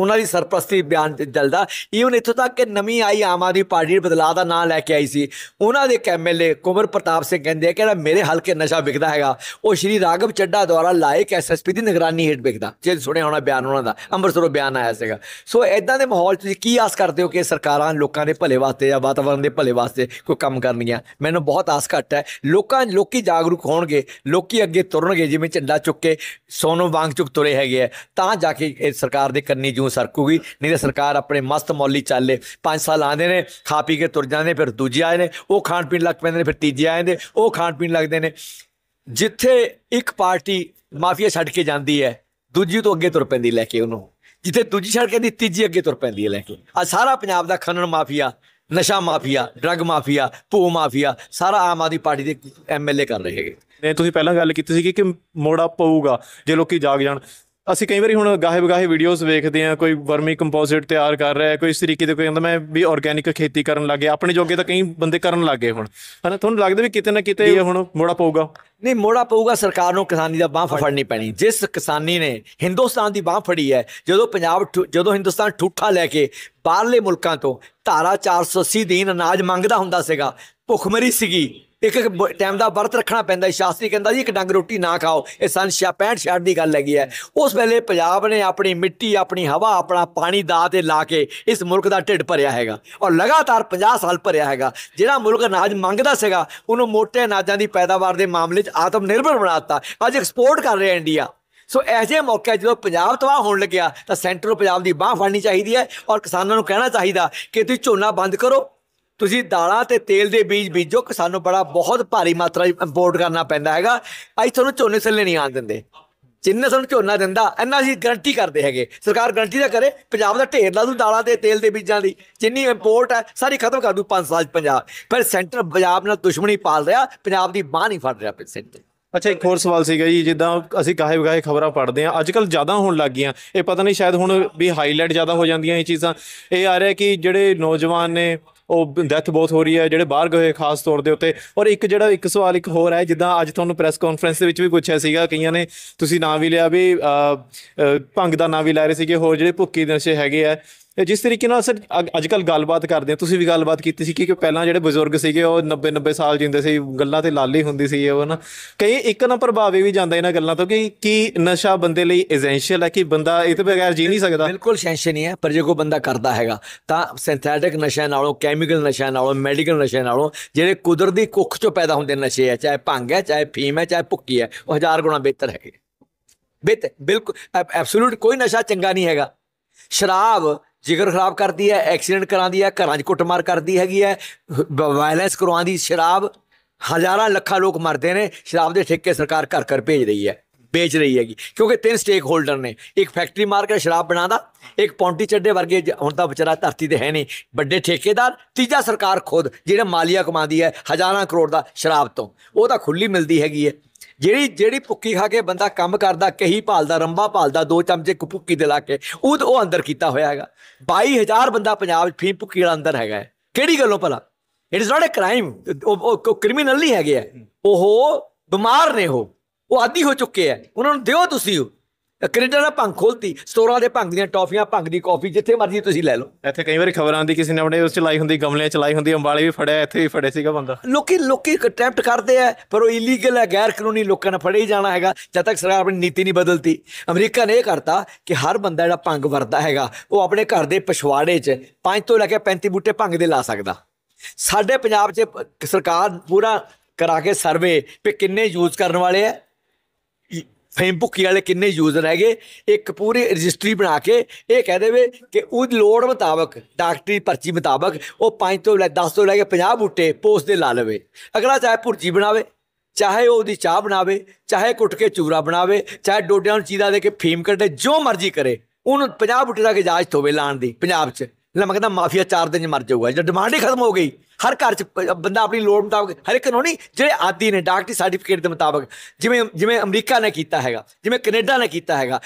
ਉਹਨਾਂ ਦੀ ਸਰਪ੍ਰਸਤੀ ਬਿਆਨ ਜਲਦਾ ਈਵਨ ਇਥੋਂ ਤੱਕ ਕਿ ਨਵੀਂ ਆਈ ਆਮ ਆਦਮੀ ਪਾਰਟੀ ਬਦਲਾਅ ਦਾ ਨਾਂ ਲੈ ਕੇ ਆਈ ਸੀ ਉਹਨਾਂ ਦੇ ਕੈਮਲੇ ਕੁਮਰ ਪ੍ਰਤਾਪ ਸਿੰਘ ਕਹਿੰਦੇ ਆ ਕਿ ਮੇਰੇ ਹਲਕੇ ਨਸ਼ਾ ਵਿਕਦਾ ਹੈਗਾ ਉਹ ਸ਼੍ਰੀ ਰਾਗਵ ਚੱਡਾ ਦੁਆਰਾ ਲਾਇਕ ਐਸਐਸਪੀ ਦੀ ਨਿਗਰਾਨੀ ਹੇਠ ਵਿਕਦਾ ਜੇ ਸੁਣਿਆ ਹੋਣਾ ਬਿਆਨ ਉਹਨਾਂ ਦਾ ਅੰਮ੍ਰਿਤਸਰੋਂ ਬਿਆਨ ਆਇਆ ਸੀਗਾ ਸੋ ਐਦਾਂ ਦੇ ਮਾਹੌਲ ਤੁਸੀਂ ਕੀ ਆਸ ਕਰਦੇ ਹੋ ਕਿ ਸਰਕਾਰਾਂ ਲੋਕਾਂ ਦੇ ਭਲੇ ਵਾਸਤੇ ਜਾਂ ਵਾਤਾਵਰਣ ਦੇ ਭਲੇ ਵਾਸਤੇ ਕੋਈ ਕੰਮ ਕਰਨਗੀਆਂ ਮੈਨੂੰ ਬਹੁਤ ਆਸ ਘੱਟ ਹੈ ਲੋਕਾਂ ਲੋਕੀ ਜਾਗਰੂਕ ਹੋਣਗੇ ਲੋਕੀ ਅੱਗੇ ਤੁਰਨਗੇ ਜਿਵੇਂ ਝੰਡਾ ਚੁੱਕ ਕੇ ਸੋਨੋ ਵਾਂਗ ਚੁੱਕ ਤੁਰੇ ਹੈਗੇ ਆ ਤਾਂ ਜਾ ਕੇ ਇਹ ਸਰਕਾਰ ਦੇ ਕੰਨੀ ਜੂ ਸਰਕੂਗੀ ਨਹੀਂ ਤਾਂ ਸਰਕਾਰ ਆਪਣੇ ਮਸਤ ਮੌਲੀ ਚੱਲੇ 5 ਸਾਲ ਆਂਦੇ ਨੇ ਖਾ ਪੀ ਕੇ ਤੁਰ ਜਾਂਦੇ ਫਿਰ ਦੂਜੇ ਆਏ ਨੇ ਉਹ ਖਾਣ ਪੀਣ ਲੱਗ ਪੈਂਦੇ ਨੇ ਫਿਰ ਤੀਜੇ ਆਏ ਨੇ ਉਹ ਖਾਣ ਪੀਣ ਲੱਗਦੇ ਨੇ ਜਿੱਥੇ ਇੱਕ ਪਾਰਟੀ ਮਾਫੀਆ ਛੱਡ ਕੇ ਜਾਂਦੀ ਹੈ ਦੂਜੀ ਤੋਂ ਅੱਗੇ ਤੁਰ ਪੈਂਦੀ ਲੈ ਕੇ ਉਹਨੂੰ ਜਿੱਥੇ ਦੂਜੀ ਛੱਡ ਕੇ ਦੀ ਤੀਜੀ ਅੱਗੇ ਤੁਰ ਪੈਂਦੀ ਹੈ ਲੈ ਕੇ ਆ ਸਾਰਾ ਪੰਜਾਬ ਦਾ ਖਨਨ ਮਾਫੀਆ ਨਸ਼ਾ ਮਾਫੀਆ ਡਰੱਗ ਮਾਫੀਆ ਪੂ ਮਾਫੀਆ ਸਾਰਾ ਆਮ ਆਦੀ ਪਾਰਟੀ ਦੇ ਐਮਐਲਏ ਕਰ ਰਹੇ ਹੈਗੇ ਨੇ ਤੁਸੀਂ ਪਹਿਲਾਂ ਗੱਲ ਕੀਤੀ ਸੀ ਕਿ ਮੋੜਾ ਪਊਗਾ ਜੇ ਲੋਕੀ ਜਾਗ ਜਾਣ ਅਸੀਂ ਕਈ ਵਾਰੀ ਹੁਣ ਗਾਹੇ ਬਗਾਹੇ ਵੀਡੀਓਜ਼ ਵੇਖਦੇ ਆ ਕੋਈ ਵਰਮੀ ਕੰਪੋਜ਼ਿਟ ਤਿਆਰ ਕਰ ਰਿਹਾ ਹੈ ਕੋਈ ਇਸ ਤਰੀਕੇ ਦੇ ਕੋਈ ਕਹਿੰਦਾ ਮੈਂ ਵੀ ਆਰਗੈਨਿਕ ਖੇਤੀ ਕਰਨ ਲੱਗੇ ਆਪਣੇ ਜੋਗੇ ਤਾਂ ਕਈ ਬੰਦੇ ਕਰਨ ਲੱਗੇ ਹੁਣ ਹਨਾ ਤੁਹਾਨੂੰ ਲੱਗਦਾ ਵੀ ਕਿਤੇ ਨਾ ਕਿਤੇ ਇਹ ਹੁਣ ਮੋੜਾ ਪਊਗਾ ਨਹੀਂ ਮੋੜਾ ਪਊਗਾ ਸਰਕਾਰ ਨੂੰ ਕਿਸਾਨੀ ਦਾ ਬਾਹ ਫੜਨੀ ਪੈਣੀ ਜਿਸ ਕਿਸਾਨੀ ਨੇ ਹਿੰਦੁਸਤਾਨ ਦੀ ਬਾਹ ਫੜੀ ਹੈ ਜਦੋਂ ਪੰਜਾਬ ਜਦੋਂ ਹਿੰਦੁਸਤਾਨ ਠੂਠਾ ਲੈ ਕੇ ਬਾਹਰਲੇ ਮੁਲਕਾਂ ਤੋਂ ਧਾਰਾ 480 ਦੀਨ ਅਨਾਜ ਮੰਗਦਾ ਹੁੰਦਾ ਸੀਗਾ ਭੁੱਖਮਰੀ ਸੀਗੀ ਇੱਕ ਇੱਕ ਟਾਈਮ ਦਾ ਵਰਤ ਰੱਖਣਾ ਪੈਂਦਾ ਹੈ ਸ਼ਾਸਤਰੀ ਕਹਿੰਦਾ ਜੀ ਇੱਕ ਡੰਗ ਰੋਟੀ ਨਾ ਖਾਓ ਇਹ ਸਨ 65 ਛੜ ਦੀ ਗੱਲ ਹੈਗੀ ਹੈ ਉਸ ਵੇਲੇ ਪੰਜਾਬ ਨੇ ਆਪਣੀ ਮਿੱਟੀ ਆਪਣੀ ਹਵਾ ਆਪਣਾ ਪਾਣੀ ਦਾ ਤੇ ਲਾ ਕੇ ਇਸ ਮੁਲਕ ਦਾ ਢਿੱਡ ਭਰਿਆ ਹੈਗਾ ਔਰ ਲਗਾਤਾਰ 50 ਸਾਲ ਭਰਿਆ ਹੈਗਾ ਜਿਹੜਾ ਮੁਲਕ ਅਨਾਜ ਮੰਗਦਾ ਸੀਗਾ ਉਹਨੂੰ ਮੋਟੇ ਅਨਾਜਾਂ ਦੀ ਪੈਦਾਵਾਰ ਦੇ ਮਾਮਲੇ 'ਚ ਆਤਮ ਨਿਰਭਰ ਬਣਾਤਾ ਅੱਜ ਐਕਸਪੋਰਟ ਕਰ ਰਿਹਾ ਇੰਡੀਆ ਸੋ ਐਸੇ ਮੌਕੇ ਜਦੋਂ ਪੰਜਾਬ ਤਬਾਹ ਹੋਣ ਲੱਗਿਆ ਤਾਂ ਸੈਂਟਰ ਪੰਜਾਬ ਦੀ ਬਾਹ ਫੜਨੀ ਚਾਹੀਦੀ ਹੈ ਔਰ ਕਿਸਾਨਾਂ ਨੂੰ ਕਹਿਣਾ ਚਾਹੀਦਾ ਕਿ ਤੁਸੀਂ ਝੋਨਾ ਬੰਦ ਕਰੋ ਤੁਸੀਂ ਦਾਲਾਂ ਤੇ ਤੇਲ ਦੇ ਬੀਜ ਬੀਜੋ ਕਿਸਾਨ ਨੂੰ ਬੜਾ ਬਹੁਤ ਭਾਰੀ ਮਾਤਰਾ ਇੰਪੋਰਟ ਕਰਨਾ ਪੈਂਦਾ ਹੈਗਾ ਅੱਜ ਤੁਹਾਨੂੰ ਝੋਨੇ ਸੱਲੇ ਨਹੀਂ ਆਣ ਦਿੰਦੇ ਜਿੰਨੇ ਸਾਨੂੰ ਝੋਨਾ ਦਿੰਦਾ ਇੰਨਾ ਅਸੀਂ ਗਰੰਟੀ ਕਰਦੇ ਹੈਗੇ ਸਰਕਾਰ ਗਰੰਟੀ ਦਾ ਕਰੇ ਪੰਜਾਬ ਦਾ ਢੇਰ ਲਾ ਦੂ ਦਾਲਾਂ ਤੇ ਤੇਲ ਦੇ ਬੀਜਾਂ ਦੀ ਜਿੰਨੀ ਇੰਪੋਰਟ ਹੈ ਸਾਰੀ ਖਤਮ ਕਰ ਦੂ 5 ਸਾਲ ਪੰਜਾਬ ਪਰ ਸੈਂਟਰ ਪੰਜਾਬ ਨਾਲ ਦੁਸ਼ਮਣੀ ਪਾਲ ਰਿਹਾ ਪੰਜਾਬ ਦੀ ਬਾਹ ਨਹੀਂ ਫੜ ਰਿਹਾ ਸੈਂਟਰ ਅੱਛਾ ਇੱਕ ਹੋਰ ਸਵਾਲ ਸੀਗਾ ਜੀ ਜਿੱਦਾਂ ਅਸੀਂ ਕਾਹੇ ਵਗਾਹੇ ਖਬਰਾਂ ਪੜ੍ਹਦੇ ਆਂ ਅੱਜ ਕੱਲ ਜ਼ਿਆਦਾ ਹੋਣ ਲੱਗ ਗਈਆਂ ਇਹ ਪਤਾ ਨਹੀਂ ਸ਼ਾਇਦ ਹੁਣ ਵੀ ਹਾਈਲਾਈਟ ਜ਼ਿਆਦਾ ਹੋ ਜਾਂਦੀਆਂ ਇਹ ਚੀਜ਼ਾਂ ਇਹ ਆ ਰਿਹਾ ਕਿ ਜਿਹੜੇ ਨੌਜਵਾਨ ਨੇ ਉਹ ਡੈਥ ਬਹੁਤ ਹੋ ਰਹੀ ਹੈ ਜਿਹੜੇ ਬਾਹਰ ਗਏ ਖਾਸ ਤੌਰ ਦੇ ਉੱਤੇ ਔਰ ਇੱਕ ਜਿਹੜਾ ਇੱਕ ਸਵਾਲ ਇੱਕ ਹੋਰ ਹੈ ਜਿੱਦਾਂ ਅੱਜ ਤੁਹਾਨੂੰ ਪ੍ਰੈਸ ਕਾਨਫਰੰਸ ਦੇ ਵਿੱਚ ਵੀ ਪੁੱਛਿਆ ਸੀਗਾ ਕਈਆਂ ਨੇ ਤੁਸੀਂ ਨਾਂ ਵੀ ਲਿਆ ਵੀ ਭੰਗ ਦਾ ਨਾਂ ਵੀ ਲੈ ਰਹੇ ਸੀਗੇ ਹੋਰ ਜਿਹੜੇ ਭੁੱਕੀ ਨਸ਼ੇ ਹੈਗੇ ਆ ਤੇ ਜਿਸ ਤਰੀਕੇ ਨਾਲ ਸਰ ਅੱਜ ਕੱਲ ਗੱਲਬਾਤ ਕਰਦੇ ਆ ਤੁਸੀਂ ਵੀ ਗੱਲਬਾਤ ਕੀਤੀ ਸੀ ਕਿ ਪਹਿਲਾਂ ਜਿਹੜੇ ਬਜ਼ੁਰਗ ਸੀਗੇ ਉਹ 90 90 ਸਾਲ ਜਿੰਦੇ ਸੀ ਗੱਲਾਂ ਤੇ ਲਾਲੀ ਹੁੰਦੀ ਸੀ ਉਹ ਨਾ ਕਈ ਇੱਕ ਨਾ ਪ੍ਰਭਾਵੇ ਵੀ ਜਾਂਦਾ ਇਹਨਾਂ ਗੱਲਾਂ ਤੋਂ ਕਿ ਕੀ ਨਸ਼ਾ ਬੰਦੇ ਲਈ ਐਸੈਂਸ਼ੀਅਲ ਹੈ ਕਿ ਬੰਦਾ ਇਹ ਤੋਂ ਬਗੈਰ ਜੀ ਨਹੀਂ ਸਕਦਾ ਬਿਲਕੁਲ ਐਸੈਂਸ਼ੀਅਲ ਨਹੀਂ ਹੈ ਪਰ ਜੇ ਕੋ ਬੰਦਾ ਕਰਦਾ ਹੈਗਾ ਤਾਂ ਸਿੰਥੈਟਿਕ ਨਸ਼ਾ ਨਾਲੋਂ ਕੈਮੀਕਲ ਨਸ਼ਾ ਨਾਲੋਂ ਮੈਡੀਕਲ ਨਸ਼ਾ ਨਾਲੋਂ ਜਿਹੜੇ ਕੁਦਰਤੀ ਕੁੱਖ ਚੋਂ ਪੈਦਾ ਹੁੰਦੇ ਨਸ਼ੇ ਆ ਚਾਹੇ ਭੰਗ ਹੈ ਚਾਹੇ ਫੀਮ ਹੈ ਚਾਹੇ ਭੁੱਕੀ ਹੈ ਉਹ ਹਜ਼ਾਰ ਗੁਣਾ ਬਿਹਤਰ ਹੈਗੇ ਬਿਲਕੁਲ ਐਬਸੋਲੂਟ ਕੋਈ ਨਸ਼ਾ ਚੰਗਾ ਨਹੀਂ ਹੈਗਾ ਸ਼ਰਾਬ ਜਿਗਰ ਖਰਾਬ ਕਰਦੀ ਹੈ ਐਕਸੀਡੈਂਟ ਕਰਾਉਂਦੀ ਹੈ ਘਰਾਂ 'ਚ ਕੁੱਟਮਾਰ ਕਰਦੀ ਹੈਗੀ ਹੈ ਵਾਇਲੈਂਸ ਕਰਵਾਉਂਦੀ ਸ਼ਰਾਬ ਹਜ਼ਾਰਾਂ ਲੱਖਾਂ ਲੋਕ ਮਰਦੇ ਨੇ ਸ਼ਰਾਬ ਦੇ ਠੇਕੇ ਸਰਕਾਰ ਘਰ ਘਰ ਭੇਜ ਰਹੀ ਹੈ ਵੇਚ ਰਹੀ ਹੈਗੀ ਕਿਉਂਕਿ ਤਿੰਨ ਸਟੇਕ ਹੋਲਡਰ ਨੇ ਇੱਕ ਫੈਕਟਰੀ ਮਾਰ ਕੇ ਸ਼ਰਾਬ ਬਣਾਦਾ ਇੱਕ ਪੌਂਟੀ ਚੱਡੇ ਵਰਗੇ ਹੁਣ ਤਾਂ ਵਿਚਾਰਾ ਧਰਤੀ ਤੇ ਹੈ ਨਹੀਂ ਵੱਡੇ ਠੇਕੇਦਾਰ ਤੀਜਾ ਸਰਕਾਰ ਖੁਦ ਜਿਹੜਾ ਮਾਲੀਆ ਕਮਾਉਂਦੀ ਹੈ ਹਜ਼ਾਰਾਂ ਕਰੋੜ ਦਾ ਸ਼ਰਾਬ ਤੋਂ ਉਹ ਤਾਂ ਖੁੱਲੀ ਮਿਲਦੀ ਹੈਗੀ ਹੈ ਜਿਹੜੀ ਜਿਹੜੀ ਭੁੱਕੀ ਖਾ ਕੇ ਬੰਦਾ ਕੰਮ ਕਰਦਾ ਕਹੀ ਭਾਲਦਾ ਰੰਬਾ ਭਾਲਦਾ ਦੋ ਚਮਚੇ ਭੁੱਕੀ ਦੇ ਲਾ ਕੇ ਉਹ ਉਹ ਅੰਦਰ ਕੀਤਾ ਹੋਇਆ ਹੈਗਾ 22000 ਬੰਦਾ ਪੰਜਾਬ ਵਿੱਚ ਫੀਮ ਭੁੱਕੀ ਵਾਲਾ ਅੰਦਰ ਹੈਗਾ ਕਿਹੜੀ ਗੱਲੋਂ ਭਲਾ it is not a crime ਉਹ ਕ੍ਰਿਮੀਨਲ ਨਹੀਂ ਹੈਗੇ ਉਹ ਬਿਮਾਰ ਨੇ ਉਹ ਉਹ ਆਦੀ ਹੋ ਚੁੱਕੇ ਆ ਉਹਨਾਂ ਨੂੰ ਦਿਓ ਤੁਸੀਂ ਉਹ ਕੈਨੇਡਾ ਦਾ ਭੰਗ ਖੋਲਤੀ ਸਟੋਰਾਂ ਦੇ ਭੰਗ ਦੀਆਂ ਟੌਫੀਆਂ ਭੰਗ ਦੀ ਕਾਫੀ ਜਿੱਥੇ ਮਰਜ਼ੀ ਤੁਸੀਂ ਲੈ ਲਓ ਇੱਥੇ ਕਈ ਵਾਰੀ ਖਬਰਾਂ ਆਉਂਦੀ ਕਿਸੇ ਨੇ ਆਪਣੇ ਉਸ ਚ ਲਾਈ ਹੁੰਦੀ ਗਮਲਿਆਂ ਚ ਲਾਈ ਹੁੰਦੀ ਅੰਬਾਲੇ ਵੀ ਫੜਿਆ ਇੱਥੇ ਵੀ ਫੜੇ ਸੀਗਾ ਬੰਦਾ ਲੋਕੀ ਲੋਕੀ ਅਟੈਂਪਟ ਕਰਦੇ ਆ ਪਰ ਉਹ ਇਲੀਗਲ ਹੈ ਗੈਰ ਕਾਨੂੰਨੀ ਲੋਕਾਂ ਨੇ ਫੜੇ ਜਾਣਾ ਹੈਗਾ ਜਦ ਤੱਕ ਸਰਕਾਰ ਆਪਣੀ ਨੀਤੀ ਨਹੀਂ ਬਦਲਦੀ ਅਮਰੀਕਾ ਨੇ ਇਹ ਕਰਤਾ ਕਿ ਹਰ ਬੰਦਾ ਜਿਹੜਾ ਭੰਗ ਵਰਦਾ ਹੈਗਾ ਉਹ ਆਪਣੇ ਘਰ ਦੇ ਪਛਵਾੜੇ 'ਚ 5 ਤੋਂ ਲੈ ਕੇ 35 ਬੂਟੇ ਭੰਗ ਦੇ ਲਾ ਸਕਦਾ ਸਾਡੇ ਪੰਜਾਬ 'ਚ ਸਰਕਾਰ ਪੂਰਾ ਕਰਾ ਕੇ ਸਰਵੇ ਕਿ ਕਿੰਨੇ ਯੂਜ਼ ਕਰਨ ਵਾਲੇ ਆ ਫੇਮ ਭੁੱਕੀ ਵਾਲੇ ਕਿੰਨੇ ਯੂਜ਼ਰ ਹੈਗੇ ਇੱਕ ਪੂਰੀ ਰਜਿਸਟਰੀ ਬਣਾ ਕੇ ਇਹ ਕਹਿ ਦੇਵੇ ਕਿ ਉਹ ਲੋੜ ਮੁਤਾਬਕ ਡਾਕਟਰੀ ਪਰਚੀ ਮੁਤਾਬਕ ਉਹ 5 ਤੋਂ ਲੈ 10 ਤੋਂ ਲੈ ਕੇ 50 ਬੂਟੇ ਪੋਸਟ ਦੇ ਲਾ ਲਵੇ ਅਗਲਾ ਚਾਹੇ ਭੁਰਜੀ ਬਣਾਵੇ ਚਾਹੇ ਉਹ ਉਹਦੀ ਚਾਹ ਬਣਾਵੇ ਚਾਹੇ ਕੁੱਟ ਕੇ ਚੂਰਾ ਬਣਾਵੇ ਚਾਹੇ ਡੋਡਿਆਂ ਨੂੰ ਚੀਦਾ ਦੇ ਕੇ ਫੇਮ ਕੱਢੇ ਜੋ ਮਰਜ਼ੀ ਕਰੇ ਉਹਨੂੰ 50 ਬੂਟੇ ਦਾ ਇਜਾਜ਼ਤ ਹੋਵੇ ਲਾਣ ਦੀ ਪੰਜਾਬ 'ਚ ਨਾ ਮੈਂ ਕਹਿੰਦਾ ਮਾਫੀਆ ਚਾਰ ਦਿਨ ਮਰ ਜਾਊਗਾ ਜੇ ਡਿਮਾਂਡ ਹੀ ਖਤਮ ਹੋ ਗਈ ਹਰ ਘਰ ਚ ਬੰਦਾ ਆਪਣੀ ਲੋੜ ਮੁਤਾਬਕ ਹਰ ਇੱਕ ਨੂੰ ਨਹੀਂ ਜਿਹੜੇ ਆਦੀ ਨੇ ਡਾਕਟਰੀ ਸਰਟੀਫਿਕੇਟ ਦੇ ਮੁਤਾਬਕ ਜਿਵੇਂ ਜਿਵੇਂ ਅਮਰੀਕਾ ਨੇ ਕੀਤਾ ਹੈਗਾ ਜਿਵੇਂ ਕੈਨੇਡਾ ਨੇ ਕੀਤਾ ਹੈਗਾ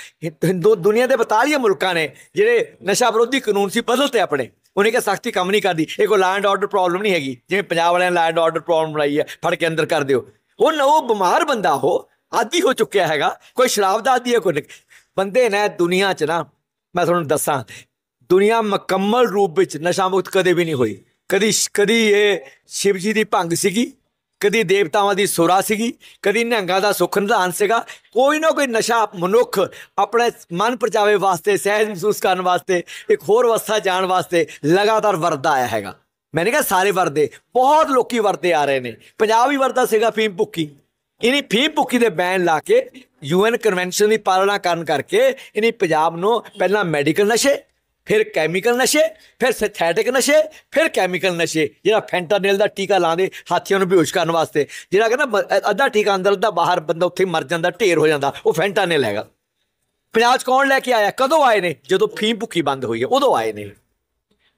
ਹਿੰਦੂ ਦੁਨੀਆ ਦੇ ਬਤਾਲੀਆਂ ਮੁਲਕਾਂ ਨੇ ਜਿਹੜੇ ਨਸ਼ਾ ਵਿਰੋਧੀ ਕਾਨੂੰਨ ਸੀ ਬਦਲਤੇ ਆਪਣੇ ਉਹਨੇ ਕਿਹਾ ਸਖਤੀ ਕੰਮ ਨਹੀਂ ਕਰਦੀ ਇਹ ਕੋ ਲੈਂਡ ਆਰਡਰ ਪ੍ਰੋਬਲਮ ਨਹੀਂ ਹੈਗੀ ਜਿਵੇਂ ਪੰਜਾਬ ਵਾਲਿਆਂ ਨੇ ਲੈਂਡ ਆਰਡਰ ਪ੍ਰੋਬਲਮ ਬਣਾਈ ਹੈ ਫੜ ਕੇ ਅੰਦਰ ਕਰ ਦਿਓ ਉਹ ਨਾ ਉਹ ਬਿਮਾਰ ਬੰਦਾ ਹੋ ਆਦੀ ਹੋ ਚੁੱਕਿਆ ਹੈਗਾ ਕੋਈ ਸ਼ਰਾਬ ਦਾ ਆਦੀ ਹੈ ਕੋਈ ਬੰਦੇ ਨੇ ਦੁਨੀਆ 'ਚ ਨਾ ਮੈਂ ਤੁਹਾਨੂੰ ਦੱਸਾਂ ਦੁਨੀਆ ਮੁਕੰਮਲ ਰੂਪ ਵਿੱਚ ਨਸ਼ਾ ਮੁਕਤ ਕਦੇ ਵੀ ਨਹੀਂ ਹੋਈ ਕਦੀ ਕਦੀ ਇਹ ਸ਼ਿਵ ਜੀ ਦੀ ਭੰਗ ਸੀਗੀ ਕਦੀ ਦੇਵਤਾਵਾਂ ਦੀ ਸੁਰਾ ਸੀਗੀ ਕਦੀ ਨਹੰਗਾ ਦਾ ਸੁਖ ਨਿਧਾਨ ਸੀਗਾ ਕੋਈ ਨਾ ਕੋਈ ਨਸ਼ਾ ਮਨੁੱਖ ਆਪਣੇ ਮਨ ਪਰਚਾਵੇ ਵਾਸਤੇ ਸਹਿਜ ਮਹਿਸੂਸ ਕਰਨ ਵਾਸਤੇ ਇੱਕ ਹੋਰ ਅਵਸਥਾ ਜਾਣ ਵਾਸਤੇ ਲਗਾਤਾਰ ਵਰਦਾ ਆਇਆ ਹੈਗਾ ਮੈਨੇ ਕਿਹਾ ਸਾਰੇ ਵਰਦੇ ਬਹੁਤ ਲੋਕੀ ਵਰਦੇ ਆ ਰਹੇ ਨੇ ਪੰਜਾਬ ਵੀ ਵਰਦਾ ਸੀਗਾ ਫੀਮ ਭੁੱਕੀ ਇਨੀ ਫੀਮ ਭੁੱਕੀ ਦੇ ਬੈਨ ਲਾ ਕੇ ਯੂਐਨ ਕਨਵੈਨਸ਼ਨ ਦੀ ਪਾਲਣਾ ਕਰਨ ਕਰਕੇ ਇਨੀ ਪੰਜਾਬ ਨੂੰ ਪਹਿਲਾਂ ਮੈਡੀਕਲ ਨਸ਼ੇ ਫਿਰ ਕੈਮੀਕਲ ਨਸ਼ੇ ਫਿਰ ਸਿੰਥੈਟਿਕ ਨਸ਼ੇ ਫਿਰ ਕੈਮੀਕਲ ਨਸ਼ੇ ਜਿਹੜਾ ਫੈਂਟਾਨਿਲ ਦਾ ਟੀਕਾ ਲਾਉਂਦੇ ਹਾਥੀਆਂ ਨੂੰ ਬੇਹੋਸ਼ ਕਰਨ ਵਾਸਤੇ ਜਿਹੜਾ ਕਹਿੰਦਾ ਅੱਧਾ ਟੀਕਾ ਅੰਦਰ ਅੱਧਾ ਬਾਹਰ ਬੰਦਾ ਉੱਥੇ ਮਰ ਜਾਂਦਾ ਢੇਰ ਹੋ ਜਾਂਦਾ ਉਹ ਫੈਂਟਾਨਿਲ ਹੈਗਾ ਪਿਆਜ ਕੌਣ ਲੈ ਕੇ ਆਇਆ ਕਦੋਂ ਆਏ ਨੇ ਜਦੋਂ ਫੀਮ ਭੁੱਖੀ ਬੰਦ ਹੋਈ ਹੈ ਉਦੋਂ ਆਏ ਨੇ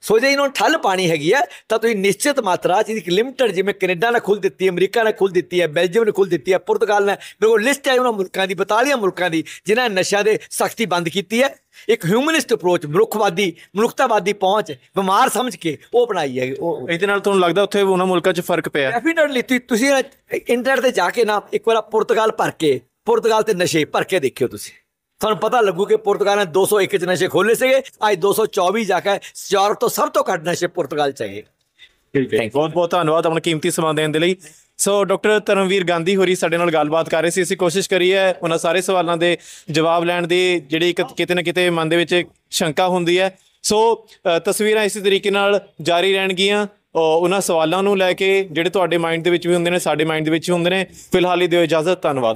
ਸੋ ਜੇ ਇਹਨਾਂ ਠੱਲ ਪਾਣੀ ਹੈਗੀ ਹੈ ਤਾਂ ਤੁਸੀਂ ਨਿਸ਼ਚਿਤ ਮਾਤਰਾ ਜਿਹਦੀ ਇੱਕ ਲਿਮਟਡ ਜਿਵੇਂ ਕੈਨੇਡਾ ਨੇ ਖੁੱਲ ਦਿੱਤੀ ਅਮਰੀਕਾ ਨੇ ਖੁੱਲ ਦਿੱਤੀ ਹੈ ਬੈਲਜੀਅਮ ਨੇ ਖੁੱਲ ਦਿੱਤੀ ਹੈ ਪੁਰਤਗਾਲ ਨੇ ਮੇਰੇ ਕੋਲ ਲਿਸਟ ਹੈ ਉਹਨਾਂ ਮੁਲਕਾਂ ਦੀ 42 ਮੁਲਕਾਂ ਦੀ ਜਿਨ੍ਹਾਂ ਨੇ ਨਸ਼ਾ ਦੇ ਸਖਤੀ ਬੰਦ ਕੀਤੀ ਹੈ ਇੱਕ ਹਿਊਮਨਿਸਟ ਅਪਰੋਚ ਮਨੁੱਖਵਾਦੀ ਮਨੁੱਖਤਾਵਾਦੀ ਪਹੁੰਚ ਬਿਮਾਰ ਸਮਝ ਕੇ ਉਹ ਬਣਾਈ ਹੈ ਉਹ ਇਹਦੇ ਨਾਲ ਤੁਹਾਨੂੰ ਲੱਗਦਾ ਉੱਥੇ ਉਹਨਾਂ ਮੁਲਕਾਂ 'ਚ ਫਰਕ ਪਿਆ ਡੈਫੀਨਿਟਲੀ ਤੁਸੀਂ ਇੰਟਰਨੈਟ ਤੇ ਜਾ ਕੇ ਨਾ ਇੱਕ ਵਾਰ ਪੁਰਤਗਾਲ ਭਰ ਕੇ ਪੁਰਤਗਾਲ ਤੇ ਨਸ਼ੇ ਭਰ ਕੇ ਦੇਖਿਓ ਤੁਸੀਂ ਤੁਹਾਨੂੰ ਪਤਾ ਲੱਗੂ ਕਿ ਪੁਰਤਗਾਲ ਨੇ 201 ਚ ਨਸ਼ੇ ਖੋਲੇ ਸੀਗੇ ਅੱਜ 224 ਜਾ ਕੇ ਯੂਰਪ ਤੋਂ ਸਭ ਤੋਂ ਘੱਟ ਨਸ਼ੇ ਪੁਰਤਗਾਲ ਚ ਹੈਗੇ ਠੀਕ ਹੈ ਬਹੁਤ ਬਹੁਤ ਧੰਨਵਾਦ ਆਪਣਾ ਕੀਮਤੀ ਸਮਾਂ ਦੇਣ ਦੇ ਲਈ ਸੋ ਡਾਕਟਰ ਤਰਨਵੀਰ ਗਾਂਧੀ ਹੋਰੀ ਸਾਡੇ ਨਾਲ ਗੱਲਬਾਤ ਕਰ ਰਹੇ ਸੀ ਅਸੀਂ ਕੋਸ਼ਿਸ਼ ਕਰੀ ਹੈ ਉਹਨਾਂ ਸਾਰੇ ਸਵਾਲਾਂ ਦੇ ਜਵਾਬ ਲੈਣ ਦੀ ਜਿਹੜੀ ਕਿਤੇ ਨਾ ਕਿਤੇ ਮਨ ਦੇ ਵਿੱਚ ਸ਼ੰਕਾ ਹੁੰਦੀ ਹੈ ਸੋ ਤਸਵੀਰਾਂ ਇਸੇ ਤਰੀਕੇ ਨਾਲ ਜਾਰੀ ਰਹਿਣਗੀਆਂ ਉਹਨਾਂ ਸਵਾਲਾਂ ਨੂੰ ਲੈ ਕੇ ਜਿਹੜੇ ਤੁਹਾਡੇ ਮਾਈਂਡ ਦੇ ਵਿੱਚ ਵੀ ਹੁੰਦੇ ਨੇ ਸਾਡੇ ਮਾਈਂਡ ਦੇ ਵਿੱਚ ਹੁੰਦੇ ਨੇ ਫਿਲਹਾਲ ਹੀ ਦਿਓ ਇਜਾਜ਼ਤ ਧੰਨਵਾਦ